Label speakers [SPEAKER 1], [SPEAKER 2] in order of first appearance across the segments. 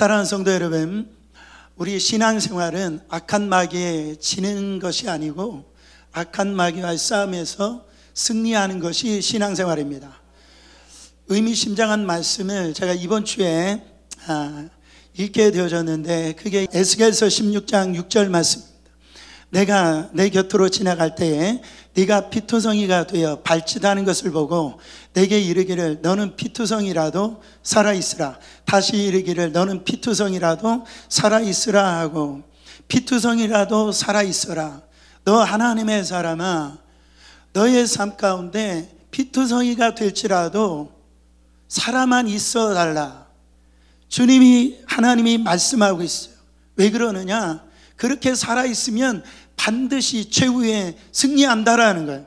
[SPEAKER 1] 사랑하는 성도 여러분, 우리 신앙생활은 악한 마귀에 지는 것이 아니고 악한 마귀와의 싸움에서 승리하는 것이 신앙생활입니다. 의미심장한 말씀을 제가 이번 주에 아, 읽게 되어졌는데 그게 에스겔서 16장 6절 말씀 내가 내 곁으로 지나갈 때에 네가 피투성이가 되어 발치다는 것을 보고 내게 이르기를 너는 피투성이라도 살아 있으라 다시 이르기를 너는 피투성이라도 살아 있으라 하고 피투성이라도 살아 있어라 너 하나님의 사람아 너의 삶 가운데 피투성이가 될지라도 살아만 있어 달라 주님이 하나님이 말씀하고 있어요 왜 그러느냐 그렇게 살아있으면 반드시 최후에 승리한다라는 거예요.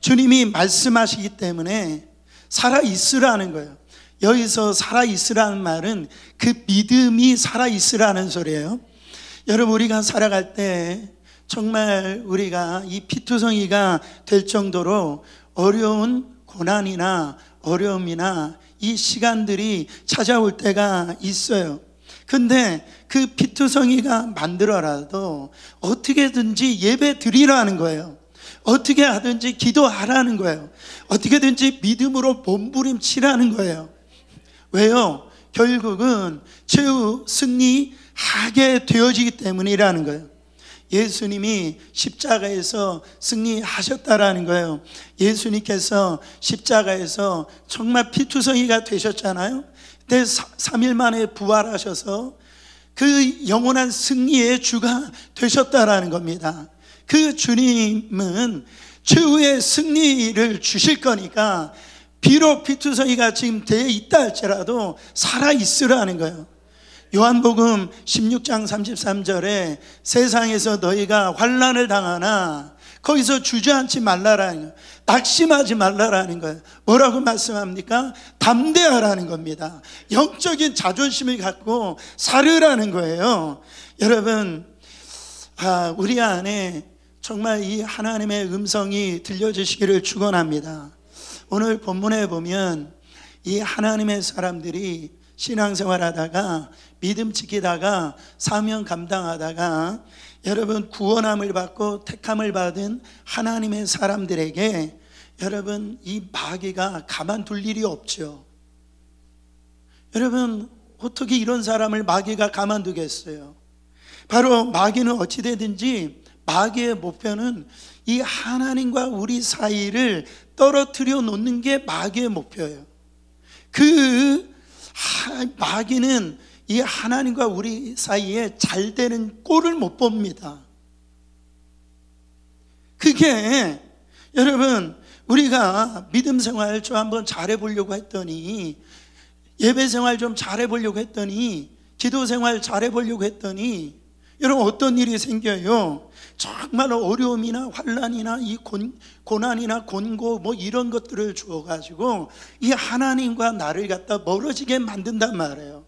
[SPEAKER 1] 주님이 말씀하시기 때문에 살아있으라는 거예요. 여기서 살아있으라는 말은 그 믿음이 살아있으라는 소리예요. 여러분, 우리가 살아갈 때 정말 우리가 이 피투성이가 될 정도로 어려운 고난이나 어려움이나 이 시간들이 찾아올 때가 있어요. 근데 그 피투성이가 만들어라도 어떻게든지 예배 드리라는 거예요. 어떻게 하든지 기도하라는 거예요. 어떻게든지 믿음으로 몸부림치라는 거예요. 왜요? 결국은 최후 승리하게 되어지기 때문이라는 거예요. 예수님이 십자가에서 승리하셨다라는 거예요. 예수님께서 십자가에서 정말 피투성이가 되셨잖아요. 근데 3일 만에 부활하셔서 그 영원한 승리의 주가 되셨다라는 겁니다. 그 주님은 최후의 승리를 주실 거니까 비록 피투성이가 지금 돼 있다 할지라도 살아 있으라는 거예요. 요한복음 16장 33절에 세상에서 너희가 환란을 당하나 거기서 주저앉지 말라라는 거예요. 낙심하지 말라라는 거예요. 뭐라고 말씀합니까? 담대하라는 겁니다. 영적인 자존심을 갖고 살으라는 거예요. 여러분, 아, 우리 안에 정말 이 하나님의 음성이 들려주시기를 축원합니다. 오늘 본문에 보면 이 하나님의 사람들이 신앙생활하다가 믿음 지키다가 사명 감당하다가 여러분 구원함을 받고 택함을 받은 하나님의 사람들에게 여러분 이 마귀가 가만둘 일이 없죠. 여러분 어떻게 이런 사람을 마귀가 가만두겠어요? 바로 마귀는 어찌 되든지 마귀의 목표는 이 하나님과 우리 사이를 떨어뜨려 놓는 게 마귀의 목표예요. 그 마귀는 이 하나님과 우리 사이에 잘 되는 꼴을 못 봅니다. 그게 여러분 우리가 믿음 생활 좀 한번 잘해 보려고 했더니 예배 생활 좀 잘해 보려고 했더니 기도 생활 잘해 보려고 했더니 여러분 어떤 일이 생겨요? 정말 어려움이나 환란이나 이 곤, 고난이나 곤고 뭐 이런 것들을 주어 가지고 이 하나님과 나를 갖다 멀어지게 만든단 말이에요.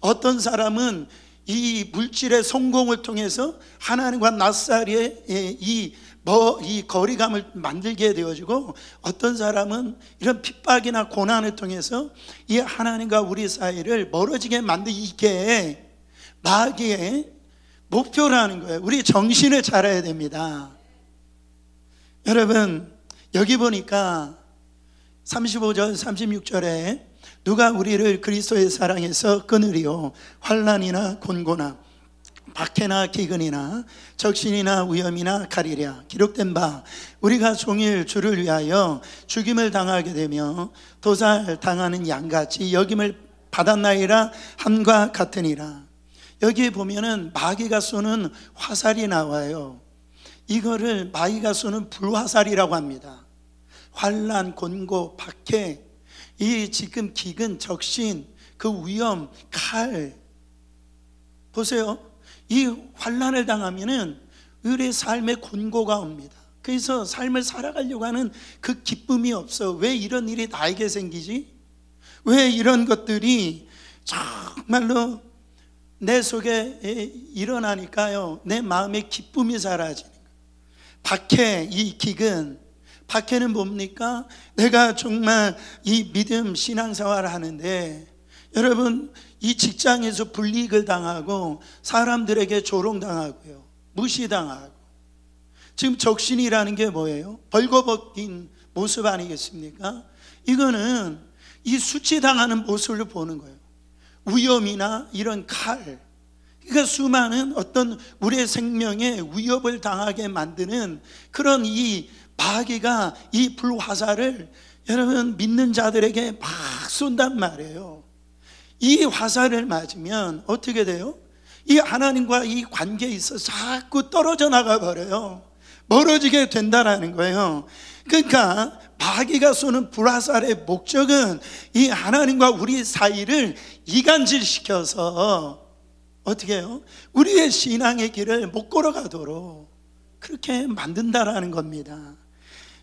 [SPEAKER 1] 어떤 사람은 이 물질의 성공을 통해서 하나님과 낯사리의 예, 이, 뭐, 이 거리감을 만들게 되어지고 어떤 사람은 이런 핍박이나 고난을 통해서 이 하나님과 우리 사이를 멀어지게 만든 이게 마귀의 목표라는 거예요. 우리 정신을 잘해야 됩니다. 여러분, 여기 보니까 35절, 36절에 누가 우리를 그리스도의 사랑에서 끊으리요 환란이나 곤고나 박해나 기근이나 적신이나 위험이나 가리랴 기록된 바 우리가 종일 주를 위하여 죽임을 당하게 되며 도살 당하는 양같이 여김을 받았나이라 함과 같으니라 여기에 보면은 마귀가 쏘는 화살이 나와요 이거를 마귀가 쏘는 불화살이라고 합니다 환란, 곤고, 박해, 이 지금 기근, 적신, 그 위험, 칼 보세요. 이 환란을 당하면은 우리의 삶의군고가 옵니다. 그래서 삶을 살아가려고 하는 그 기쁨이 없어. 왜 이런 일이 나에게 생기지? 왜 이런 것들이 정말로 내 속에 일어나니까요. 내 마음의 기쁨이 사라지는 거예요. 박해, 이 기근, 박해는 뭡니까? 내가 정말 이 믿음 신앙생활을 하는데 여러분 이 직장에서 불이익을 당하고 사람들에게 조롱당하고요. 무시당하고 지금 적신이라는 게 뭐예요? 벌거벗긴 모습 아니겠습니까? 이거는 이 수치당하는 모습을 보는 거예요. 위험이나 이런 칼. 그러니까 수많은 어떤 우리의 생명에 위협을 당하게 만드는 그런 이 마기가이 불화살을 여러분 믿는 자들에게 막 쏜단 말이에요. 이 화살을 맞으면 어떻게 돼요? 이 하나님과 이 관계에 있어 자꾸 떨어져 나가 버려요. 멀어지게 된다는 거예요. 그러니까 마귀가 쏘는 불화살의 목적은 이 하나님과 우리 사이를 이간질시켜서 어떻게 해요? 우리의 신앙의 길을 못 걸어가도록 그렇게 만든다라는 겁니다.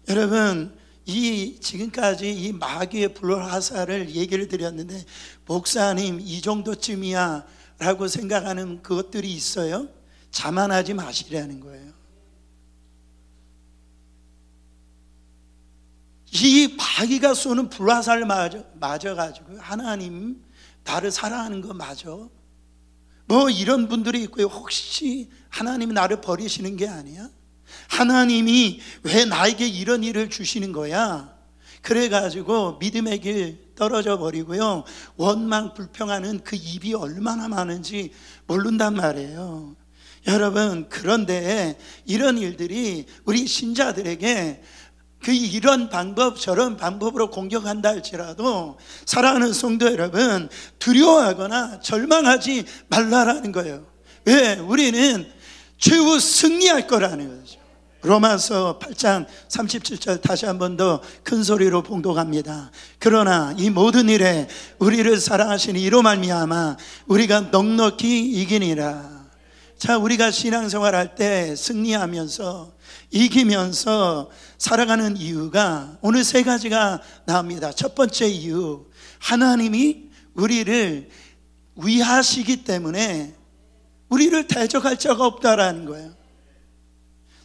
[SPEAKER 1] 여러분 이 지금까지 이 마귀의 불화살을 얘기를 드렸는데 목사님 이 정도쯤이야라고 생각하는 그것들이 있어요. 자만하지 마시라는 거예요. 이 마귀가 쏘는 불화살을 맞아, 맞아가지고 하나님 나를 사랑하는 거 맞아. 뭐 이런 분들이 있고요. 혹시 하나님이 나를 버리시는 게 아니야? 하나님이 왜 나에게 이런 일을 주시는 거야? 그래가지고 믿음의 길 떨어져 버리고요. 원망, 불평하는 그 입이 얼마나 많은지 모른단 말이에요. 여러분, 그런데 이런 일들이 우리 신자들에게 그 이런 방법 저런 방법으로 공격한다 할지라도 사랑하는 성도 여러분 두려워하거나 절망하지 말라라는 거예요. 왜? 우리는 최후 승리할 거라는 거예요. 로마서 8장 37절 다시 한 번 더 큰 소리로 봉독합니다. 그러나 이 모든 일에 우리를 사랑하시 이로 말미암아 우리가 넉넉히 이기니라. 자, 우리가 신앙생활할 때 승리하면서 이기면서 살아가는 이유가 오늘 세 가지가 나옵니다. 첫 번째 이유. 하나님이 우리를 위하시기 때문에 우리를 대적할 자가 없다라는 거예요.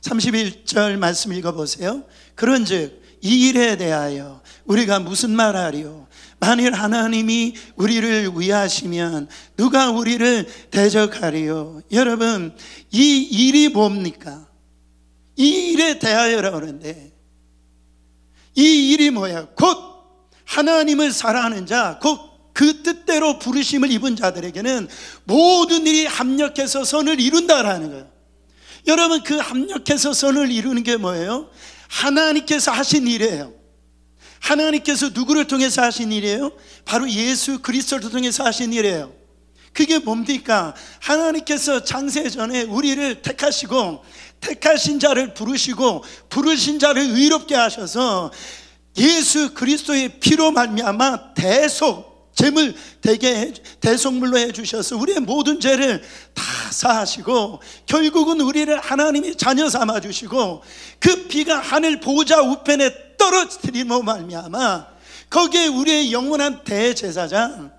[SPEAKER 1] 31절 말씀 읽어보세요. 그런 즉, 이 일에 대하여 우리가 무슨 말하리요? 만일 하나님이 우리를 위하시면 누가 우리를 대적하리요? 여러분, 이 일이 뭡니까? 이 일에 대하여라 그러는데, 이 일이 뭐야? 곧 하나님을 사랑하는 자, 곧 그 뜻대로 부르심을 입은 자들에게는 모든 일이 합력해서 선을 이룬다라는 거예요. 여러분 그 합력해서 선을 이루는 게 뭐예요? 하나님께서 하신 일이에요. 하나님께서 누구를 통해서 하신 일이에요? 바로 예수 그리스도를 통해서 하신 일이에요. 그게 뭡니까? 하나님께서 창세 전에 우리를 택하시고 택하신 자를 부르시고 부르신 자를 의롭게 하셔서 예수 그리스도의 피로 말미암아 대속 제물 대게 대속물로 해주셔서 우리의 모든 죄를 다 사하시고 결국은 우리를 하나님의 자녀 삼아주시고 그비가 하늘 보좌 우편에 떨어뜨리로 말미암아 거기에 우리의 영원한 대제사장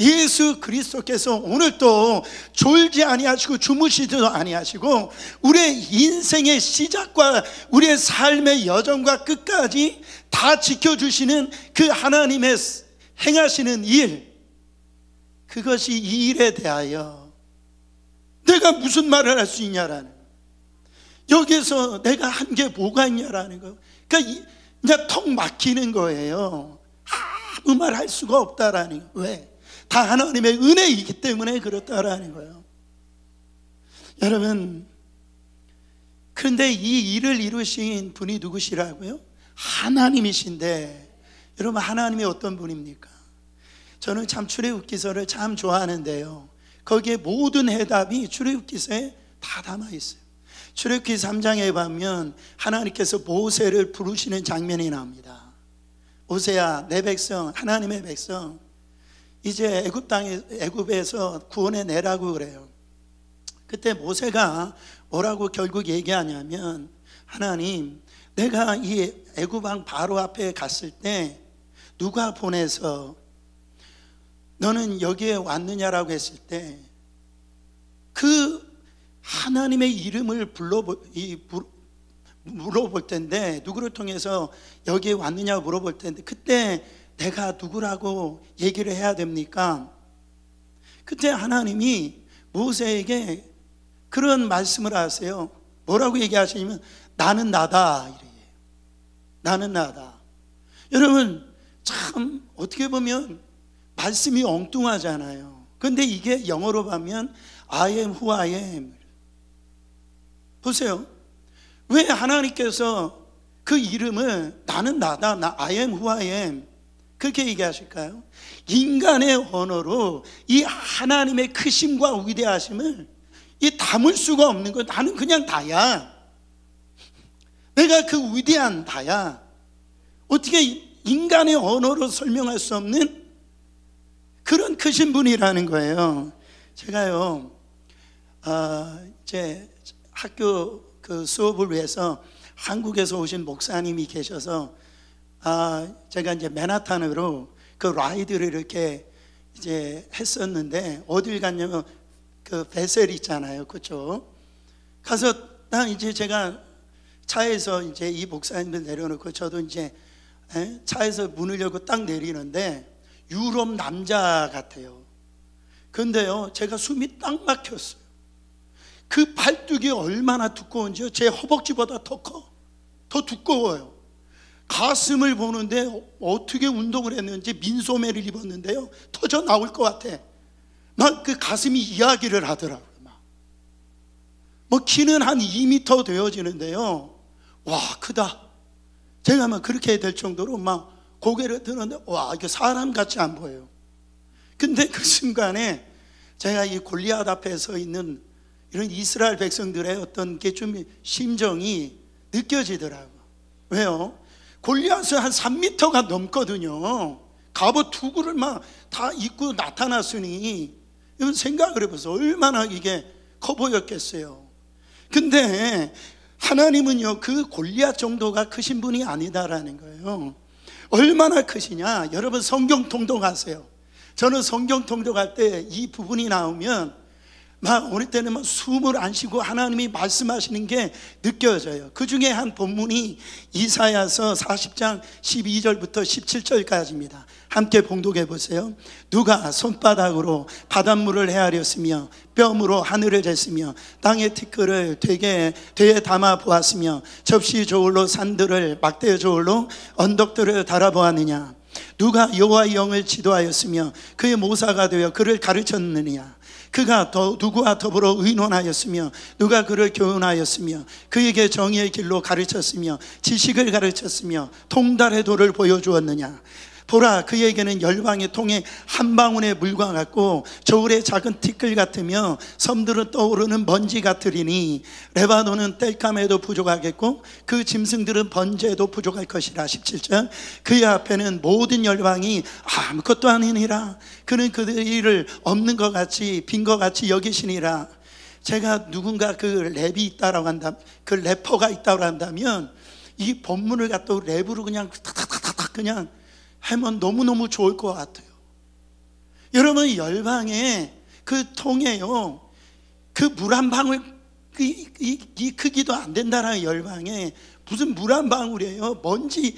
[SPEAKER 1] 예수 그리스도께서 오늘 도 졸지 아니하시고 주무시지도 아니하시고 우리의 인생의 시작과 우리의 삶의 여정과 끝까지 다 지켜주시는 그 하나님의 행하시는 일, 그것이 이 일에 대하여 내가 무슨 말을 할 수 있냐라는 여기서 내가 한 게 뭐가 있냐라는 거. 그러니까 이제 턱 막히는 거예요. 아무 말 할 수가 없다라는 거. 예요 왜? 다 하나님의 은혜이기 때문에 그렇다라는 거예요. 여러분, 그런데 이 일을 이루신 분이 누구시라고요? 하나님이신데, 여러분, 하나님이 어떤 분입니까? 저는 참 출애굽기서를 참 좋아하는데요. 거기에 모든 해답이 출애굽기서에 다 담아 있어요. 출애굽기 3장에 보면 하나님께서 모세를 부르시는 장면이 나옵니다. 모세야 내 백성 하나님의 백성 이제 애굽 땅에 애굽에서 구원해 내라고 그래요. 그때 모세가 뭐라고 결국 얘기하냐면 하나님 내가 이 애굽 왕 바로 앞에 갔을 때 누가 보내서 너는 여기에 왔느냐라고 했을 때 그 하나님의 이름을 불러 이 물어볼 텐데 누구를 통해서 여기에 왔느냐고 물어볼 텐데 그때 내가 누구라고 얘기를 해야 됩니까? 그때 하나님이 모세에게 그런 말씀을 하세요. 뭐라고 얘기하시냐면 나는 나다 이래요. 나는 나다. 여러분 참 어떻게 보면 말씀이 엉뚱하잖아요. 근데 이게 영어로 보면 I am who I am. 보세요. 왜 하나님께서 그 이름을 나는 나다, 나 I am who I am. 그렇게 얘기하실까요? 인간의 언어로 이 하나님의 크심과 그 위대하심을 이 담을 수가 없는 거예요. 나는 그냥 다야. 내가 그 위대한 다야. 어떻게 인간의 언어로 설명할 수 없는 그런 크신 분이라는 거예요. 제가요, 어, 아, 제 학교 그 수업을 위해서 한국에서 오신 목사님이 계셔서 아, 제가 이제 맨하탄으로 그 라이드를 이렇게 이제 했었는데 어딜 갔냐면 그 베셀 있잖아요. 그쵸? 가서 딱 이제 제가 차에서 이제 이 목사님들 내려놓고 저도 이제 차에서 문을 열고 딱 내리는데 유럽 남자 같아요. 근데요, 제가 숨이 딱 막혔어요. 그 팔뚝이 얼마나 두꺼운지요? 제 허벅지보다 더 커. 더 두꺼워요. 가슴을 보는데 어떻게 운동을 했는지 민소매를 입었는데요. 터져 나올 것 같아. 막 그 가슴이 이야기를 하더라고요. 뭐 키는 한 2m 되어지는데요. 와, 크다. 제가 막 그렇게 될 정도로 막 고개를 드는데 와 이거 사람 같이 안 보여요. 근데 그 순간에 제가 이 골리앗 앞에 서 있는 이런 이스라엘 백성들의 어떤 게 좀 심정이 느껴지더라고. 왜요? 골리앗은 한 3미터가 넘거든요. 갑옷 투구를 막 다 입고 나타났으니 이건 생각을 해보세요. 얼마나 이게 커 보였겠어요. 근데 하나님은요 그 골리앗 정도가 크신 분이 아니다라는 거예요. 얼마나 크시냐? 여러분 성경 통독하세요. 저는 성경 통독할 때 이 부분이 나오면 막 어느 때는 막 숨을 안 쉬고 하나님이 말씀하시는 게 느껴져요. 그 중에 한 본문이 이사야서 40장 12절부터 17절까지입니다. 함께 봉독해 보세요. 누가 손바닥으로 바닷물을 헤아렸으며 뼈으로 하늘을 쟀으며 땅의 티끌을 되게 되에 담아 보았으며 접시 저울로 산들을 막대 저울로 언덕들을 달아 보았느냐 누가 여호와의 영을 지도하였으며 그의 모사가 되어 그를 가르쳤느냐 그가 더 누구와 더불어 의논하였으며 누가 그를 교훈하였으며 그에게 정의의 길로 가르쳤으며 지식을 가르쳤으며 통달의 도를 보여주었느냐 보라 그에게는 열방의 통에 한 방울의 물과 같고 저울의 작은 티끌 같으며 섬들은 떠오르는 먼지 같으리니 레바논은땔감에도 부족하겠고 그 짐승들은 번제에도 부족할 것이라 17절 그의 앞에는 모든 열방이 아무것도 아니니라 그는 그들을 의일 없는 것 같이 빈 것 같이 여기시니라 제가 누군가 그 랩이 있다라고 한다 그 래퍼가 있다고 한다면 이 본문을 갖다 랩으로 그냥 탁탁탁탁 그냥 하면 너무너무 좋을 것 같아요. 여러분, 열방에 그 통에요. 그 물 한 방울, 이, 이, 이, 크기도 안 된다는 열방에 무슨 물 한 방울이에요. 먼지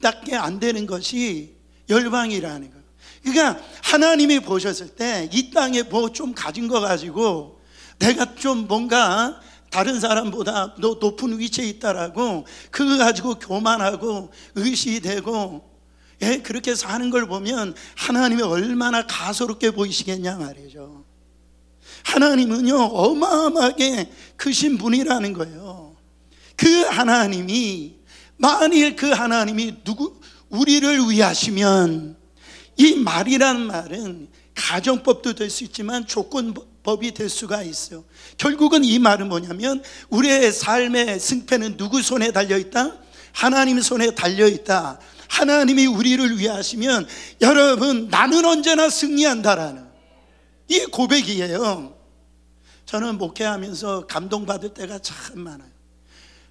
[SPEAKER 1] 같게 안 되는 것이 열방이라는 거예요. 그러니까 하나님이 보셨을 때 이 땅에 뭐 좀 가진 거 가지고 내가 좀 뭔가 다른 사람보다 높은 위치에 있다라고 그거 가지고 교만하고 의시되고 예, 그렇게 사는 걸 보면 하나님이 얼마나 가소롭게 보이시겠냐 말이죠. 하나님은요, 어마어마하게 크신 분이라는 거예요. 그 하나님이, 만일 그 하나님이 누구, 우리를 위하시면 이 말이란 말은 가정법도 될 수 있지만 조건법이 될 수가 있어요. 결국은 이 말은 뭐냐면 우리의 삶의 승패는 누구 손에 달려 있다? 하나님 손에 달려 있다. 하나님이 우리를 위하시면 여러분 나는 언제나 승리한다라는 이 고백이에요. 저는 목회하면서 감동받을 때가 참 많아요.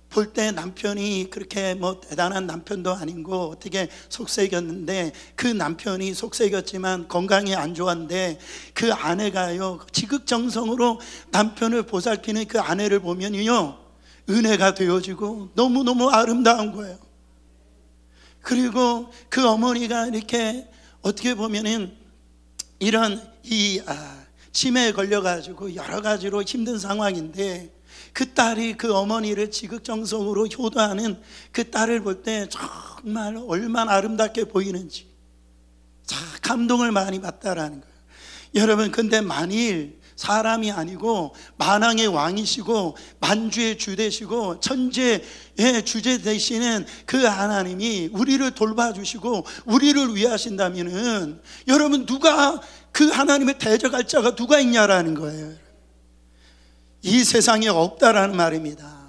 [SPEAKER 1] 볼 때 남편이 그렇게 뭐 대단한 남편도 아닌고 어떻게 속색였는데 그 남편이 속색였지만 건강이 안 좋았는데 그 아내가요 지극정성으로 남편을 보살피는 그 아내를 보면요 은혜가 되어지고 너무너무 아름다운 거예요. 그리고 그 어머니가 이렇게 어떻게 보면은 이런 이 아, 치매에 걸려가지고 여러 가지로 힘든 상황인데 그 딸이 그 어머니를 지극정성으로 효도하는 그 딸을 볼 때 정말 얼마나 아름답게 보이는지 참 감동을 많이 받다라는 거예요. 여러분 근데 만일 사람이 아니고 만왕의 왕이시고 만주의 주 되시고 천지의 예, 주제 되시는 그 하나님이 우리를 돌봐주시고 우리를 위하신다면은 여러분 누가 그 하나님의 대적할 자가 누가 있냐라는 거예요. 이 세상에 없다라는 말입니다.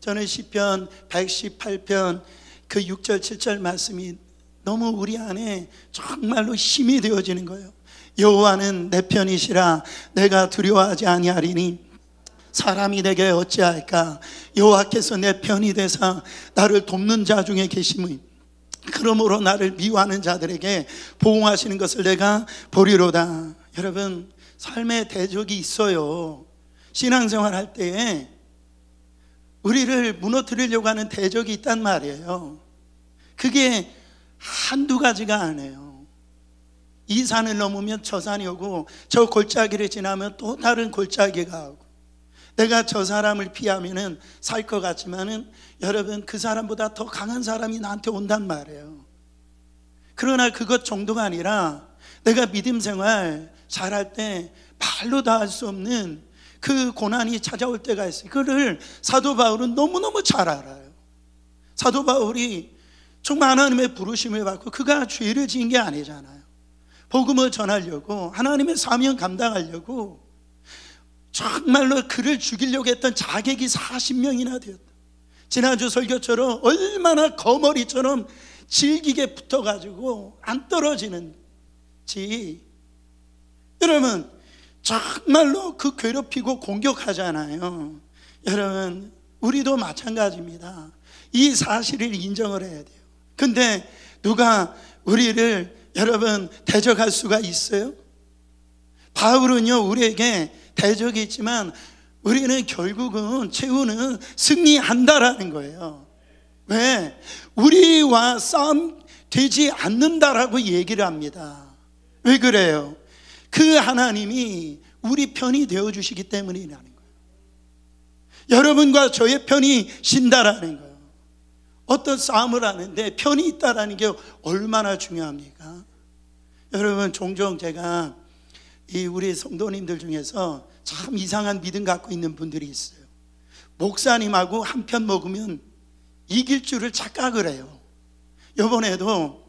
[SPEAKER 1] 저는 시편 118편 그 6절 7절 말씀이 너무 우리 안에 정말로 힘이 되어지는 거예요. 여호와는 내 편이시라 내가 두려워하지 아니하리니 사람이 내게 어찌할까 여호와께서 내 편이 되사 나를 돕는 자 중에 계심이 그러므로 나를 미워하는 자들에게 보응하시는 것을 내가 보리로다 여러분 삶의 대적이 있어요 신앙생활 할 때에 우리를 무너뜨리려고 하는 대적이 있단 말이에요 그게 한두 가지가 아니에요. 이 산을 넘으면 저 산이 오고 저 골짜기를 지나면 또 다른 골짜기가 오고 내가 저 사람을 피하면살 것 같지만은 여러분 그 사람보다 더 강한 사람이 나한테 온단 말이에요. 그러나 그것 정도가 아니라 내가 믿음 생활 잘할 때 말로 다할수 없는 그 고난이 찾아올 때가 있어요. 그를 사도 바울은 너무너무 잘 알아요. 사도 바울이 정말 하나님의 부르심을 받고 그가 죄를 지은 게 아니잖아요. 복음을 전하려고 하나님의 사명 감당하려고 정말로 그를 죽이려고 했던 자객이 40명이나 되었다. 지난주 설교처럼 얼마나 거머리처럼 질기게 붙어가지고 안 떨어지는지. 여러분, 정말로 그 괴롭히고 공격하잖아요. 여러분, 우리도 마찬가지입니다. 이 사실을 인정을 해야 돼요. 근데 누가 우리를 여러분 대적할 수가 있어요? 바울은요, 우리에게 대적이 있지만 우리는 결국은 최후는 승리한다라는 거예요. 왜? 우리와 싸움 되지 않는다라고 얘기를 합니다. 왜 그래요? 그 하나님이 우리 편이 되어주시기 때문이라는 거예요. 여러분과 저의 편이 신다라는 거예요. 어떤 싸움을 하는데 편이 있다라는 게 얼마나 중요합니까? 여러분 종종 제가 이 우리 성도님들 중에서 참 이상한 믿음 갖고 있는 분들이 있어요. 목사님하고 한 편 먹으면 이길 줄을 착각을 해요. 요번에도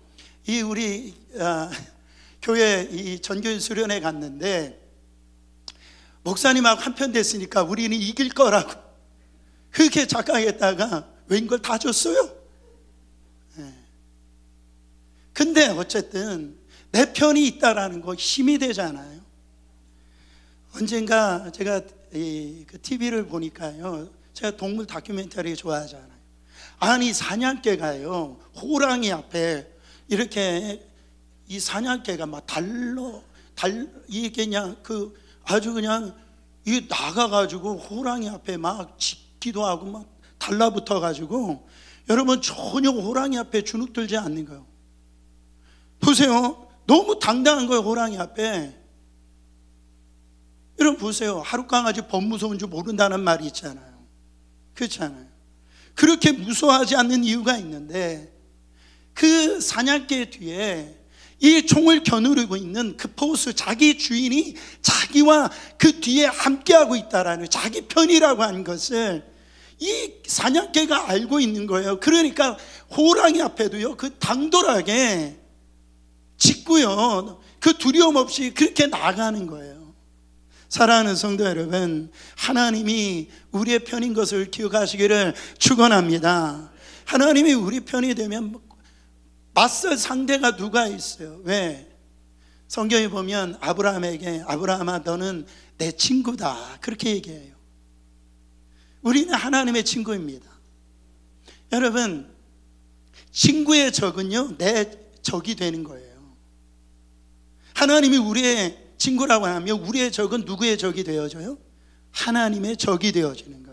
[SPEAKER 1] 이 우리 아, 교회 이 전교인 수련회 갔는데 목사님하고 한 편 됐으니까 우리는 이길 거라고 그렇게 착각했다가 웬걸다 줬어요? 네. 근데 어쨌든 내 편이 있다라는 거 힘이 되잖아요. 언젠가 제가 그 TV를 보니까요. 제가 동물 다큐멘터리 좋아하잖아요. 아니 사냥개가요 호랑이 앞에 이렇게 이 사냥개가 막 달러 달 이게 그냥 그 아주 그냥 이 나가가지고 호랑이 앞에 막 짖기도 하고 막 달라붙어 가지고 여러분 전혀 호랑이 앞에 주눅들지 않는 거예요. 보세요. 너무 당당한 거예요, 호랑이 앞에. 여러분 보세요. 하루 강아지 범 무서운 줄 모른다는 말이 있잖아요. 그렇잖아요. 그렇게 무서워하지 않는 이유가 있는데 그 사냥개 뒤에 이 총을 겨누르고 있는 그 포수 자기 주인이 자기와 그 뒤에 함께하고 있다라는 자기 편이라고 한 것을 이 사냥개가 알고 있는 거예요. 그러니까 호랑이 앞에도요, 그 당돌하게 짖고요, 그 두려움 없이 그렇게 나가는 거예요. 사랑하는 성도 여러분, 하나님이 우리의 편인 것을 기억하시기를 축원합니다. 하나님이 우리 편이 되면 맞설 상대가 누가 있어요? 왜? 성경에 보면 아브라함에게 아브라함아 너는 내 친구다 그렇게 얘기해요. 우리는 하나님의 친구입니다. 여러분, 친구의 적은요, 내 적이 되는 거예요. 하나님이 우리의 친구라고 하면 우리의 적은 누구의 적이 되어져요? 하나님의 적이 되어지는 거예요.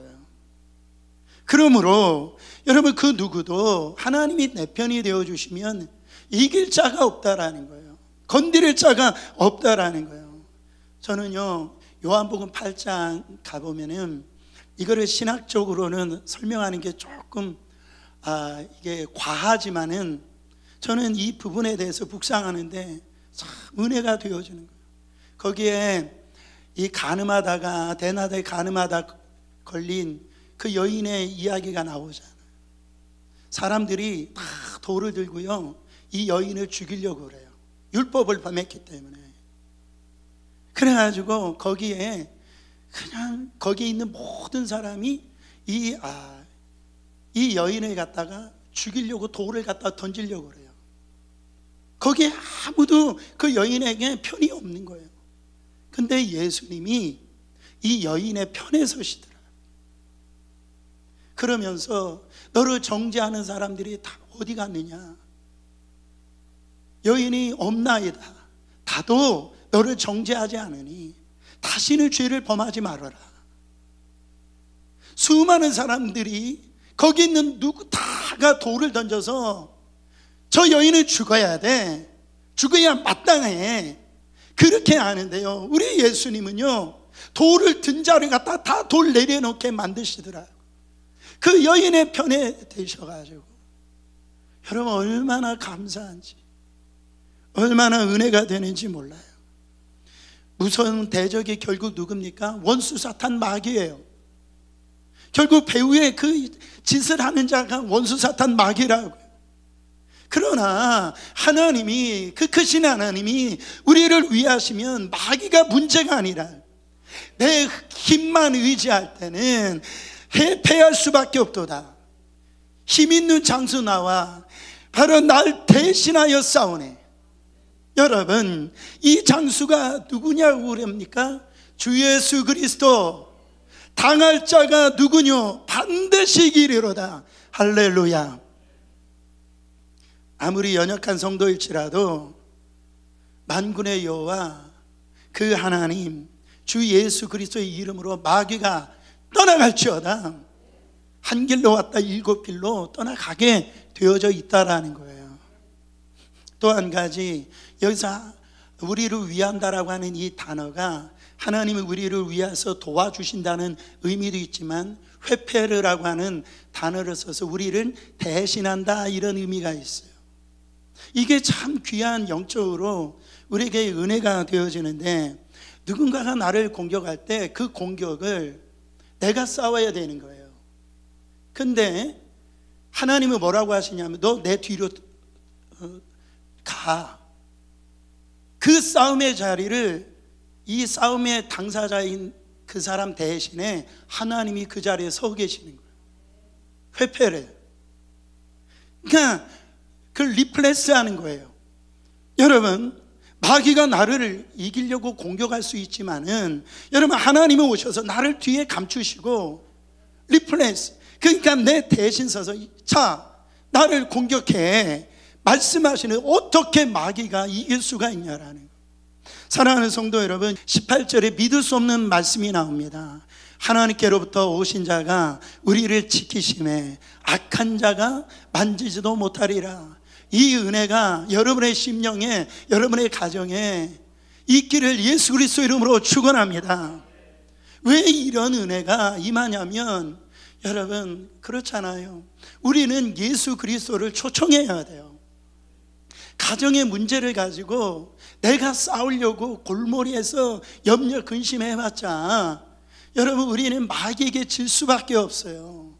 [SPEAKER 1] 그러므로 여러분 그 누구도 하나님이 내 편이 되어주시면 이길 자가 없다라는 거예요. 건드릴 자가 없다라는 거예요. 저는요, 요한복음 8장 가보면은 이거를 신학적으로는 설명하는 게 조금 아, 이게 과하지만은 저는 이 부분에 대해서 묵상하는데 참 은혜가 되어주는 거예요. 거기에 이 가늠하다가 대낮에 가늠하다 걸린 그 여인의 이야기가 나오잖아요. 사람들이 다 돌을 들고요. 이 여인을 죽이려고 그래요. 율법을 범했기 때문에. 그래가지고 거기에 그냥 거기에 있는 모든 사람이 이, 아, 이 여인을 갖다가 죽이려고 돌을 갖다 던지려고 그래요. 거기에 아무도 그 여인에게 편이 없는 거예요. 근데 예수님이 이 여인의 편에 서시더라. 그러면서 너를 정죄하는 사람들이 다 어디 갔느냐? 여인이 없나이다. 다도 너를 정죄하지 않으니 다시는 죄를 범하지 말아라. 수많은 사람들이 거기 있는 누구 다가 돌을 던져서 저 여인은 죽어야 돼. 죽어야 마땅해. 그렇게 하는데요. 우리 예수님은요. 돌을 든 자를 갖다 다 돌 내려놓게 만드시더라. 그 여인의 편에 되셔가지고. 여러분, 얼마나 감사한지, 얼마나 은혜가 되는지 몰라요. 무서운 대적이 결국 누굽니까? 원수 사탄 마귀예요. 결국 배우의 그 짓을 하는 자가 원수 사탄 마귀라고요. 그러나 하나님이 그 크신 하나님이 우리를 위하시면 마귀가 문제가 아니라 내 힘만 의지할 때는 패할 수밖에 없도다. 힘 있는 장수 나와 바로 날 대신하여 싸우네. 여러분, 이 장수가 누구냐고 그럽니까? 주 예수 그리스도. 당할 자가 누구뇨? 반드시 기리로다. 할렐루야. 아무리 연약한 성도일지라도 만군의 여호와 그 하나님 주 예수 그리스도의 이름으로 마귀가 떠나갈지어다. 한 길로 왔다 일곱 길로 떠나가게 되어져 있다라는 거예요. 또 한 가지 여기서 우리를 위한다라고 하는 이 단어가 하나님이 우리를 위해서 도와주신다는 의미도 있지만 회패르라고 하는 단어를 써서 우리를 대신한다 이런 의미가 있어요. 이게 참 귀한 영적으로 우리에게 은혜가 되어지는데 누군가가 나를 공격할 때 그 공격을 내가 싸워야 되는 거예요. 근데 하나님은 뭐라고 하시냐면 너 내 뒤로 어, 가. 그 싸움의 자리를 이 싸움의 당사자인 그 사람 대신에 하나님이 그 자리에 서 계시는 거예요. 회패를. 그러니까 그 리플레스 하는 거예요. 여러분, 마귀가 나를 이기려고 공격할 수 있지만은 여러분 하나님이 오셔서 나를 뒤에 감추시고 리플레스 그러니까 내 대신 서서 자 나를 공격해 말씀하시는 어떻게 마귀가 이길 수가 있냐라는 거예요. 사랑하는 성도 여러분 18절에 믿을 수 없는 말씀이 나옵니다 하나님께로부터 오신 자가 우리를 지키심에 악한 자가 만지지도 못하리라 이 은혜가 여러분의 심령에 여러분의 가정에 있기를 예수 그리스도 이름으로 축원합니다 왜 이런 은혜가 임하냐면 여러분 그렇잖아요 우리는 예수 그리스도를 초청해야 돼요 가정의 문제를 가지고 내가 싸우려고 골머리에서 염려 근심해봤자 여러분 우리는 마귀에게 질 수밖에 없어요.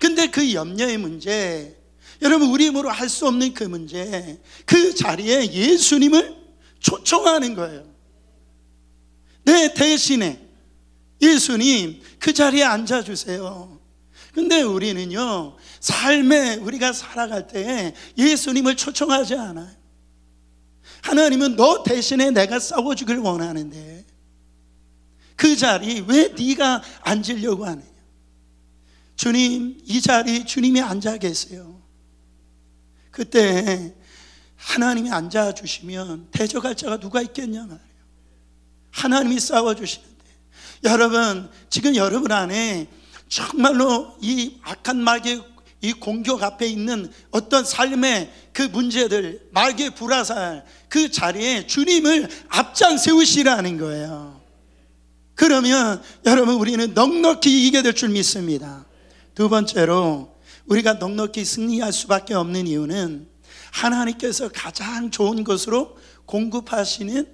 [SPEAKER 1] 근데 그 염려의 문제, 여러분 우리 힘으로 할 수 없는 그 문제, 그 자리에 예수님을 초청하는 거예요. 내 대신에 예수님 그 자리에 앉아주세요. 근데 우리는요, 삶에 우리가 살아갈 때에 예수님을 초청하지 않아요. 하나님은 너 대신에 내가 싸워주길 원하는데 그 자리 왜 네가 앉으려고 하느냐? 주님, 이 자리 주님이 앉아 계세요. 그때 하나님이 앉아 주시면 대적할 자가 누가 있겠냐 말이에요. 하나님이 싸워 주시는데 여러분 지금 여러분 안에 정말로 이 악한 마귀의 이 공격 앞에 있는 어떤 삶의 그 문제들, 마귀의 불화살 그 자리에 주님을 앞장 세우시라는 거예요. 그러면 여러분 우리는 넉넉히 이겨될 줄 믿습니다. 두 번째로 우리가 넉넉히 승리할 수밖에 없는 이유는 하나님께서 가장 좋은 것으로 공급하시는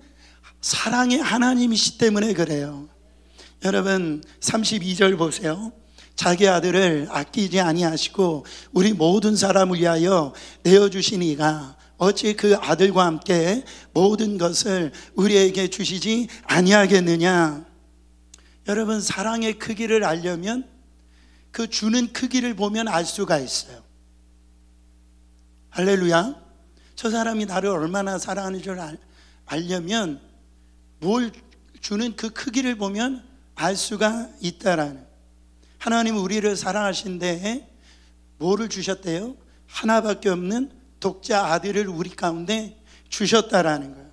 [SPEAKER 1] 사랑의 하나님이시 때문에 그래요. 여러분 32절 보세요. 자기 아들을 아끼지 아니하시고 우리 모든 사람을 위하여 내어 주시니가 어찌 그 아들과 함께 모든 것을 우리에게 주시지 아니하겠느냐. 여러분 사랑의 크기를 알려면 그 주는 크기를 보면 알 수가 있어요. 할렐루야. 저 사람이 나를 얼마나 사랑하는 줄 알, 알려면 뭘 주는 그 크기를 보면 알 수가 있다라는. 하나님 우리를 사랑하신데 뭐를 주셨대요? 하나밖에 없는 독자 아들을 우리 가운데 주셨다라는 거예요.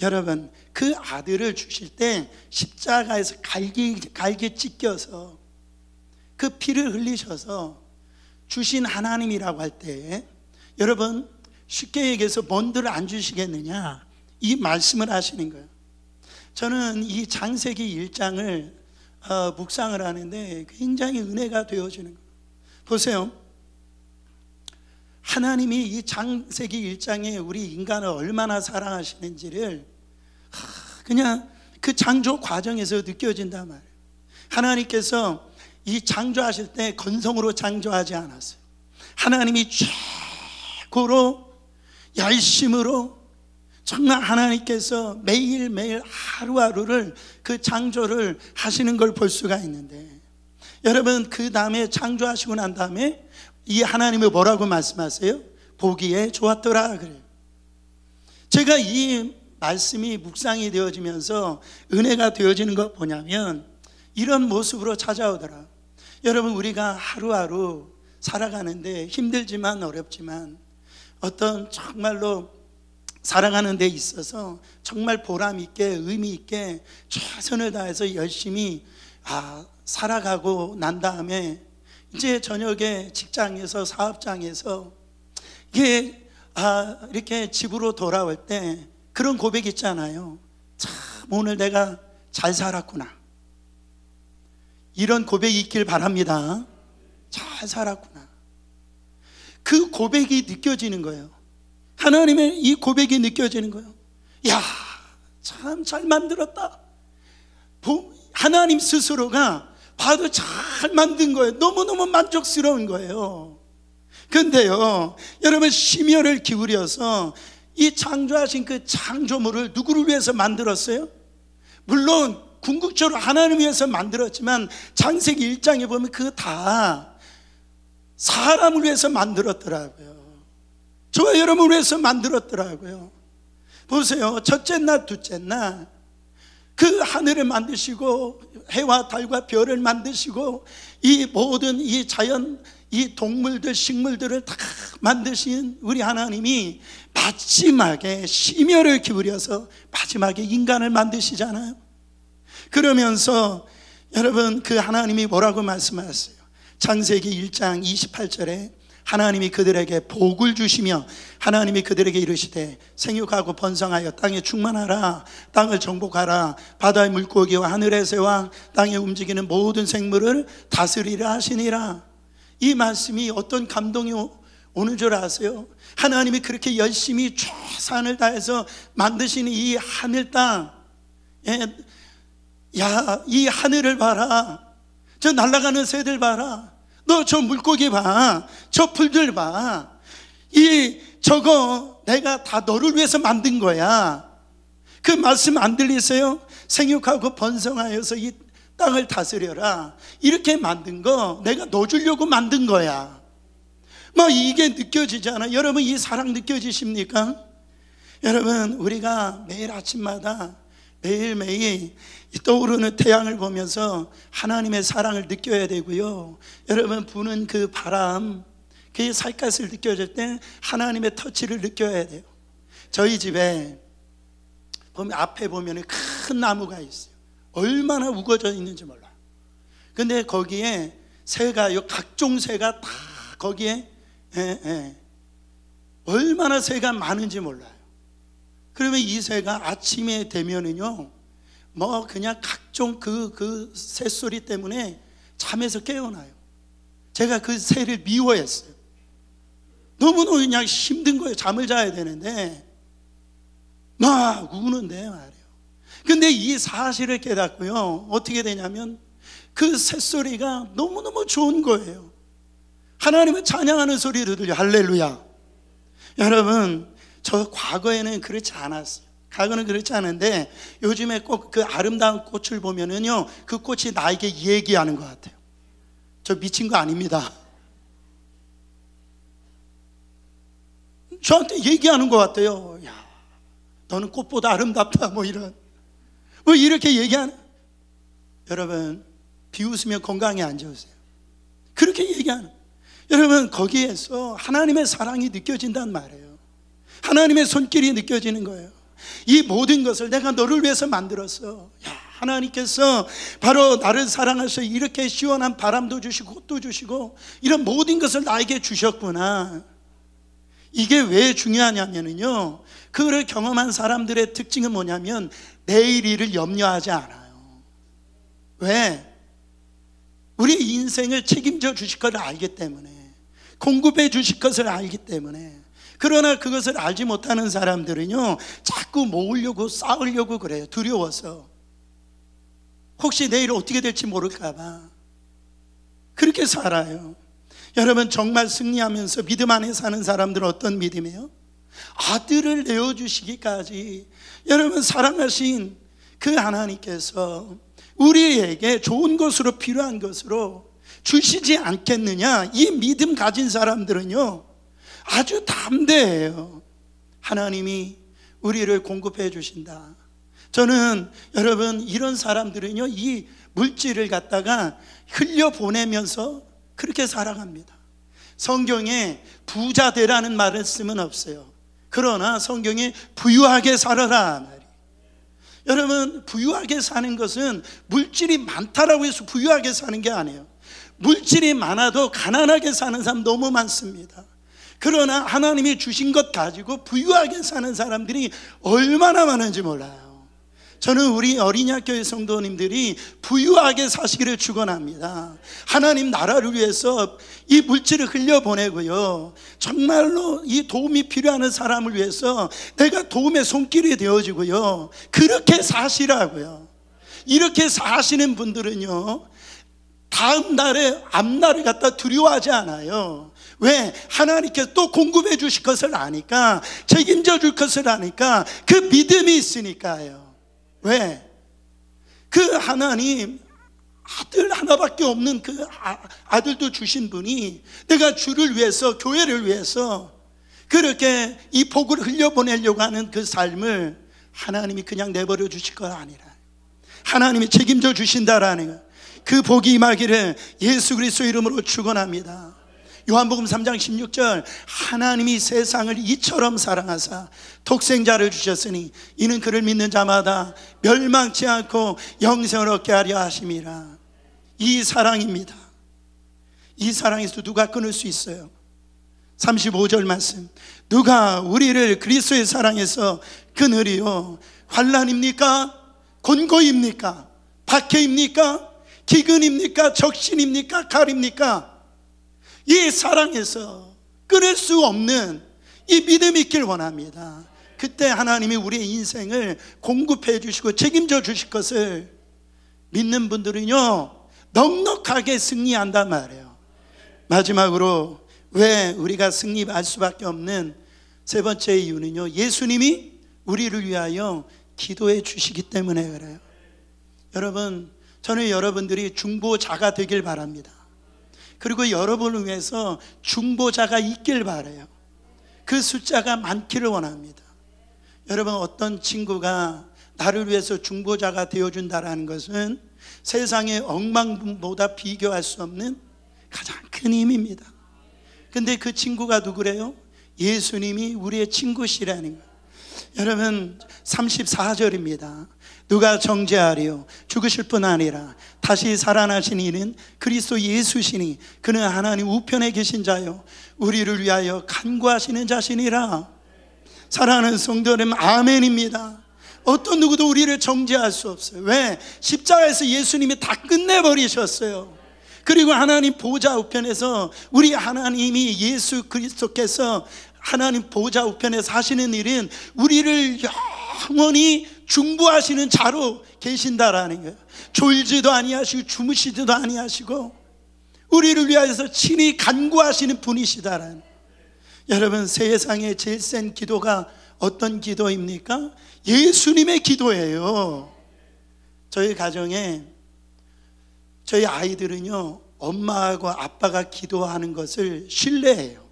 [SPEAKER 1] 여러분, 그 아들을 주실 때 십자가에서 갈기, 갈기 찢겨서 그 피를 흘리셔서 주신 하나님이라고 할 때 여러분, 쉽게 얘기해서 뭔들 안 주시겠느냐? 이 말씀을 하시는 거예요. 저는 이 장세기 1장을 아, 묵상을 하는데 굉장히 은혜가 되어주는 거예요. 보세요. 하나님이 이 장세기 1장에 우리 인간을 얼마나 사랑하시는지를 그냥 그 창조 과정에서 느껴진단 말이에요. 하나님께서 이 창조하실 때 건성으로 창조하지 않았어요. 하나님이 최고로 열심으로 정말 하나님께서 매일매일 하루하루를 그 창조를 하시는 걸 볼 수가 있는데 여러분 그 다음에 창조하시고 난 다음에 이 하나님을 뭐라고 말씀하세요? 보기에 좋았더라 그래요. 제가 이 말씀이 묵상이 되어지면서 은혜가 되어지는 것 보냐면 이런 모습으로 찾아오더라. 여러분 우리가 하루하루 살아가는데 힘들지만 어렵지만 어떤 정말로 사랑하는 데 있어서 정말 보람 있게 의미 있게 최선을 다해서 열심히 아, 살아가고 난 다음에 이제 저녁에 직장에서 사업장에서 이게 아, 이렇게 집으로 돌아올 때 그런 고백 있잖아요. 참 오늘 내가 잘 살았구나. 이런 고백이 있길 바랍니다. 잘 살았구나. 그 고백이 느껴지는 거예요. 하나님의 이 고백이 느껴지는 거예요. 야, 참 잘 만들었다. 하나님 스스로가 봐도 잘 만든 거예요. 너무너무 만족스러운 거예요. 근데요, 여러분 심혈을 기울여서 이 창조하신 그 창조물을 누구를 위해서 만들었어요? 물론 궁극적으로 하나님 위해서 만들었지만 창세기 1장에 보면 그 다 사람을 위해서 만들었더라고요. 저와 여러분을 위해서 만들었더라고요. 보세요. 첫째 날, 둘째 날. 그 하늘을 만드시고 해와 달과 별을 만드시고 이 모든 이 자연 이 동물들 식물들을 다 만드신 우리 하나님이 마지막에 심혈을 기울여서 마지막에 인간을 만드시잖아요. 그러면서 여러분 그 하나님이 뭐라고 말씀하세요? 창세기 1장 28절에 하나님이 그들에게 복을 주시며 하나님이 그들에게 이르시되 생육하고 번성하여 땅에 충만하라 땅을 정복하라 바다의 물고기와 하늘의 새와 땅에 움직이는 모든 생물을 다스리라 하시니라 이 말씀이 어떤 감동이 오는 줄 아세요? 하나님이 그렇게 열심히 최선을 다해서 만드시는 이 하늘 땅 예, 야, 이 하늘을 봐라. 저 날아가는 새들 봐라. 너저 물고기 봐. 저 풀들 봐. 이 저거 내가 다 너를 위해서 만든 거야. 그 말씀 안 들리세요? 생육하고 번성하여서 이 땅을 다스려라. 이렇게 만든 거 내가 너 주려고 만든 거야. 뭐 이게 느껴지잖아. 여러분 이 사랑 느껴지십니까? 여러분 우리가 매일 아침마다 매일매일 떠오르는 태양을 보면서 하나님의 사랑을 느껴야 되고요. 여러분 부는 그 바람, 그 살갗을 느껴질 때 하나님의 터치를 느껴야 돼요. 저희 집에 보면 앞에 보면 큰 나무가 있어요. 얼마나 우거져 있는지 몰라요. 근데 거기에 새가, 요 각종 새가 다 거기에 에, 예, 에. 예. 얼마나 새가 많은지 몰라요. 그러면 이 새가 아침에 되면은요, 뭐 그냥 각종 그, 그 새소리 때문에 잠에서 깨어나요. 제가 그 새를 미워했어요. 너무너무 그냥 힘든 거예요. 잠을 자야 되는데, 막 우는데 말이에요. 근데 이 사실을 깨닫고요. 어떻게 되냐면, 그 새소리가 너무너무 좋은 거예요. 하나님을 찬양하는 소리를 들려. 할렐루야. 여러분, 저 과거에는 그렇지 않았어요. 과거는 그렇지 않은데 요즘에 꼭 그 아름다운 꽃을 보면은요, 그 꽃이 나에게 얘기하는 것 같아요. 저 미친 거 아닙니다. 저한테 얘기하는 것 같아요. 야, 너는 꽃보다 아름답다. 뭐 이런. 뭐 이렇게 얘기하는. 여러분, 비웃으며 건강에 안 좋으세요. 그렇게 얘기하는. 여러분, 거기에서 하나님의 사랑이 느껴진단 말이에요. 하나님의 손길이 느껴지는 거예요. 이 모든 것을 내가 너를 위해서 만들었어. 야, 하나님께서 바로 나를 사랑하셔 이렇게 시원한 바람도 주시고 꽃도 주시고 이런 모든 것을 나에게 주셨구나. 이게 왜 중요하냐면요. 그를 경험한 사람들의 특징은 뭐냐면 내일 일을 염려하지 않아요. 왜? 우리 인생을 책임져 주실 것을 알기 때문에 공급해 주실 것을 알기 때문에 그러나 그것을 알지 못하는 사람들은요, 자꾸 모으려고 싸우려고 그래요. 두려워서. 혹시 내일 어떻게 될지 모를까봐. 그렇게 살아요. 여러분, 정말 승리하면서 믿음 안에 사는 사람들은 어떤 믿음이에요? 아들을 내어주시기까지 여러분 사랑하신 그 하나님께서 우리에게 좋은 것으로 필요한 것으로 주시지 않겠느냐 이 믿음 가진 사람들은요 아주 담대해요. 하나님이 우리를 공급해 주신다. 저는 여러분 이런 사람들은요 이 물질을 갖다가 흘려 보내면서 그렇게 살아갑니다. 성경에 부자 되라는 말씀은 없어요. 그러나 성경에 부유하게 살아라 여러분 부유하게 사는 것은 물질이 많다라고 해서 부유하게 사는 게 아니에요. 물질이 많아도 가난하게 사는 사람 너무 많습니다. 그러나 하나님이 주신 것 가지고 부유하게 사는 사람들이 얼마나 많은지 몰라요. 저는 우리 어린이학교의 성도님들이 부유하게 사시기를 축원합니다. 하나님 나라를 위해서 이 물질을 흘려보내고요. 정말로 이 도움이 필요한 사람을 위해서 내가 도움의 손길이 되어주고요. 그렇게 사시라고요. 이렇게 사시는 분들은요. 다음 날에 앞날을 갖다 두려워하지 않아요. 왜? 하나님께서 또 공급해 주실 것을 아니까, 책임져 줄 것을 아니까, 그 믿음이 있으니까요. 왜? 그 하나님, 아들 하나밖에 없는 그 아, 들도 주신 분이 내가 주를 위해서, 교회를 위해서 그렇게 이 복을 흘려보내려고 하는 그 삶을 하나님이 그냥 내버려 주실 거 아니라 하나님이 책임져 주신다라는 그 복이 임하기를 예수 그리스도 이름으로 축원합니다. 요한복음 3장 16절 하나님이 세상을 이처럼 사랑하사 독생자를 주셨으니 이는 그를 믿는 자마다 멸망치 않고 영생을 얻게 하려 하심이라. 이 사랑입니다. 이 사랑에서 누가 끊을 수 있어요? 35절 말씀. 누가 우리를 그리스도의 사랑에서 끊으리요? 환란입니까? 곤고입니까? 박해입니까? 기근입니까? 적신입니까? 갈입니까 이 사랑에서 끊을 수 없는 이 믿음이 있길 원합니다. 그때 하나님이 우리의 인생을 공급해 주시고 책임져 주실 것을 믿는 분들은요, 넉넉하게 승리한단 말이에요. 마지막으로 왜 우리가 승리할 수밖에 없는 세 번째 이유는요, 예수님이 우리를 위하여 기도해 주시기 때문에 그래요. 여러분, 저는 여러분들이 중보자가 되길 바랍니다. 그리고 여러분을 위해서 중보자가 있길 바래요. 그 숫자가 많기를 원합니다. 여러분 어떤 친구가 나를 위해서 중보자가 되어준다라는 것은 세상의 엉망보다 비교할 수 없는 가장 큰 힘입니다. 근데 그 친구가 누구래요? 예수님이 우리의 친구시라는 거 여러분 34절입니다. 누가 정죄하리요? 죽으실 뿐 아니라 다시 살아나신 이는 그리스도 예수시니 그는 하나님 우편에 계신 자요 우리를 위하여 간구하시는 자신이라 사랑하는 성도님 아멘입니다 어떤 누구도 우리를 정죄할 수 없어요 왜? 십자가에서 예수님이 다 끝내버리셨어요 그리고 하나님 보좌 우편에서 우리 하나님이 예수 그리스도께서 하나님 보좌 우편에서 하시는 일은 우리를 영원히 중부하시는 자로 계신다라는 거예요. 졸지도 아니하시고 주무시지도 아니하시고 우리를 위하여서 친히 간구하시는 분이시다라는 여러분 세상의 제일 센 기도가 어떤 기도입니까? 예수님의 기도예요. 저희 가정에 저희 아이들은요 엄마하고 아빠가 기도하는 것을 신뢰해요.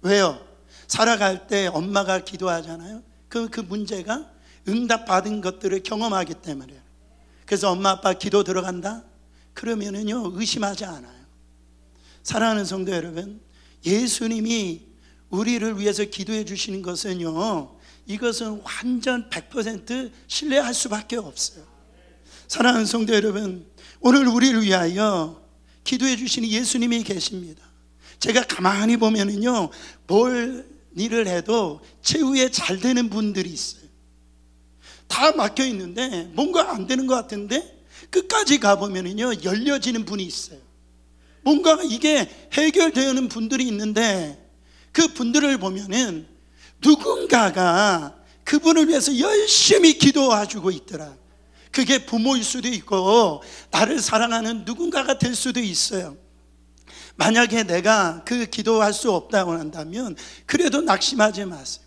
[SPEAKER 1] 왜요? 살아갈 때 엄마가 기도하잖아요. 그그 그 문제가 응답받은 것들을 경험하기 때문에 그래서 엄마 아빠 기도 들어간다? 그러면은요 의심하지 않아요 사랑하는 성도 여러분 예수님이 우리를 위해서 기도해 주시는 것은요 이것은 완전 100% 신뢰할 수밖에 없어요 사랑하는 성도 여러분 오늘 우리를 위하여 기도해 주시는 예수님이 계십니다 제가 가만히 보면은요 뭘 일을 해도 최후에 잘 되는 분들이 있어요 다 막혀 있는데 뭔가 안 되는 것 같은데 끝까지 가보면은요 열려지는 분이 있어요. 뭔가 이게 해결되는 분들이 있는데 그 분들을 보면은 누군가가 그분을 위해서 열심히 기도해주고 있더라. 그게 부모일 수도 있고 나를 사랑하는 누군가가 될 수도 있어요. 만약에 내가 그 기도할 수 없다고 한다면 그래도 낙심하지 마세요.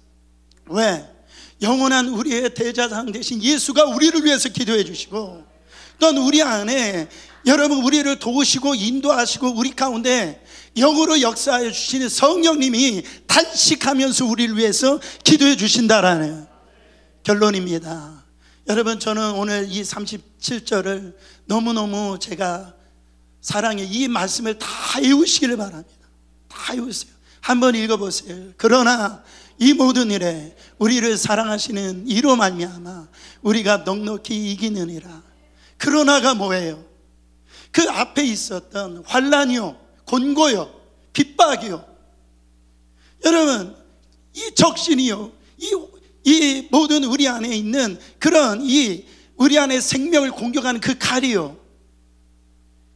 [SPEAKER 1] 왜? 영원한 우리의 대자상 대신 예수가 우리를 위해서 기도해 주시고 또한 우리 안에 여러분 우리를 도우시고 인도하시고 우리 가운데 영으로 역사해 주시는 성령님이 탄식하면서 우리를 위해서 기도해 주신다라는 결론입니다. 여러분 저는 오늘 이 37절을 너무너무 제가 사랑해 이 말씀을 다 외우시기를 바랍니다. 다 외우세요. 한번 읽어보세요. 그러나 이 모든 일에 우리를 사랑하시는 이로 말미암아 우리가 넉넉히 이기느니라. 그러나가 뭐예요? 그 앞에 있었던 환란이요, 곤고요, 핍박이요. 여러분, 이 적신이요, 이, 이 모든 우리 안에 있는 그런 이 우리 안에 생명을 공격하는 그 칼이요.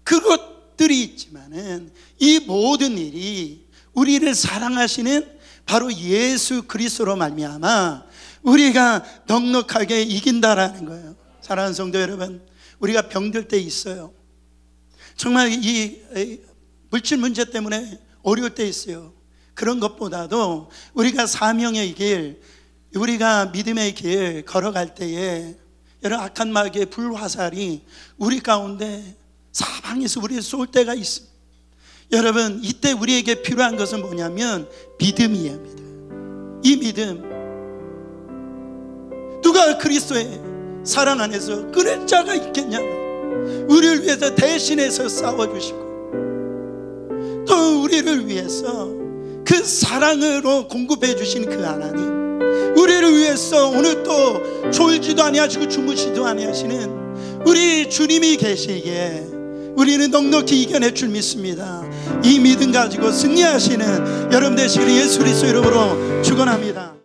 [SPEAKER 1] 그것들이 있지만은 이 모든 일이 우리를 사랑하시는 바로 예수 그리스도로 말미암아 우리가 넉넉하게 이긴다라는 거예요. 사랑하는 성도 여러분, 우리가 병들 때 있어요. 정말 이 물질 문제 때문에 어려울 때 있어요. 그런 것보다도 우리가 사명의 길, 우리가 믿음의 길 걸어갈 때에 여러 악한 마귀의 불화살이 우리 가운데 사방에서 우리를 쏠 때가 있습니다. 여러분, 이때 우리에게 필요한 것은 뭐냐면 믿음이합니다. 이 믿음. 누가 그리스도의 사랑 안에서 끊을 자가 있겠냐? 우리를 위해서 대신해서 싸워주시고, 또 우리를 위해서 그 사랑으로 공급해 주신 그 하나님. 우리를 위해서 오늘 또 졸지도 아니하시고 주무시도 아니하시는 우리 주님이 계시기에 우리는 넉넉히 이겨낼 줄 믿습니다. 이 믿음 가지고 승리하시는 여러분 되시기를 예수 그리스도 이름으로 축원합니다.